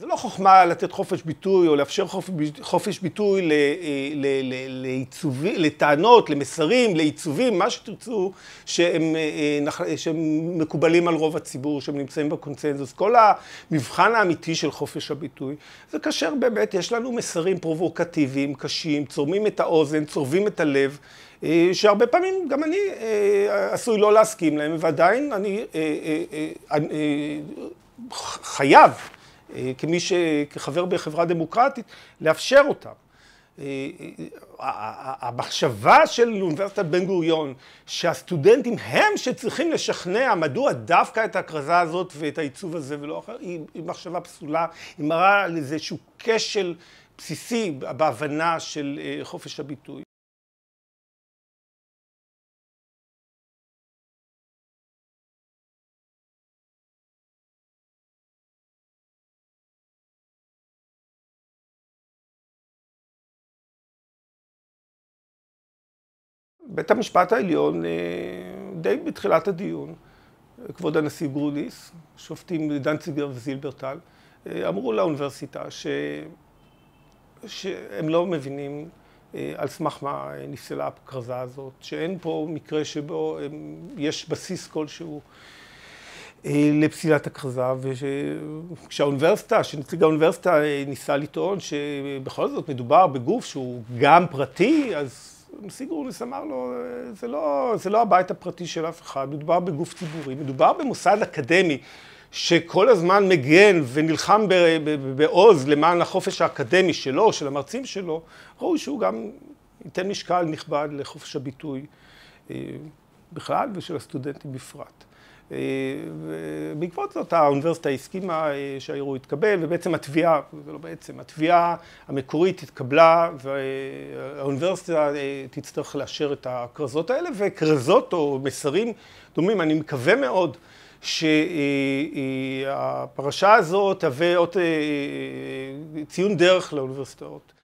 זה לא חוכמה לתת חופש ביטוי או לאפשר חופש ביטוי ל, אה, ל, ל, לעיצוב, לטענות, למסרים, לעיצובים, מה שתרצו, שהם, אה, אה, שהם מקובלים על רוב הציבור, שהם נמצאים בקונצנזוס. כל המבחן האמיתי של חופש הביטוי זה כאשר באמת יש לנו מסרים פרובוקטיביים, קשים, צורמים את האוזן, צורבים את הלב. שהרבה פעמים גם אני עשוי לא להסכים להם, ועדיין אני חייב אה, כמי ש... כחבר בחברה דמוקרטית, לאפשר אותם. אה, אה, המחשבה של אוניברסיטת בן גוריון שהסטודנטים הם שצריכים לשכנע מדוע דווקא את ההכרזה הזאת ואת העיצוב הזה ולא אחר, היא, היא מחשבה פסולה, היא מראה על איזשהו כשל בסיסי בהבנה של חופש הביטוי. בית המשפט העליון, אה, די בתחילת הדיון, כבוד הנשיא גרוניס, שופטים דנציגר וזילברטל, אה, אמרו לאוניברסיטה ש... שהם לא מבינים אה, על סמך מה נפסלה הכרזה הזאת, שאין פה מקרה שבו יש בסיס כלשהו לפסילת הכרזה, וכשהאוניברסיטה, וש... שנציג האוניברסיטה ניסה לטעון שבכל זאת מדובר בגוף שהוא גם פרטי, אז סיגרוניס אמר לו, זה לא, זה לא הבית הפרטי של אף אחד, מדובר בגוף ציבורי, מדובר במוסד אקדמי שכל הזמן מגן ונלחם בעוז למען החופש האקדמי שלו, של המרצים שלו, ראוי שהוא גם ייתן משקל נכבד לחופש הביטוי אה, בכלל ושל הסטודנטים בפרט. אה, בעקבות זאת האוניברסיטה הסכימה אה, שהערעור יתקבל, ובעצם התביעה, זה לא בעצם, התביעה המקורית התקבלה והאוניברסיטה אה, תצטרך לאשר את הכרזות האלה, וכרזות או מסרים דומים, אני מקווה מאוד שהפרשה הזאת תהווה עוד ציון דרך לאוניברסיטאות.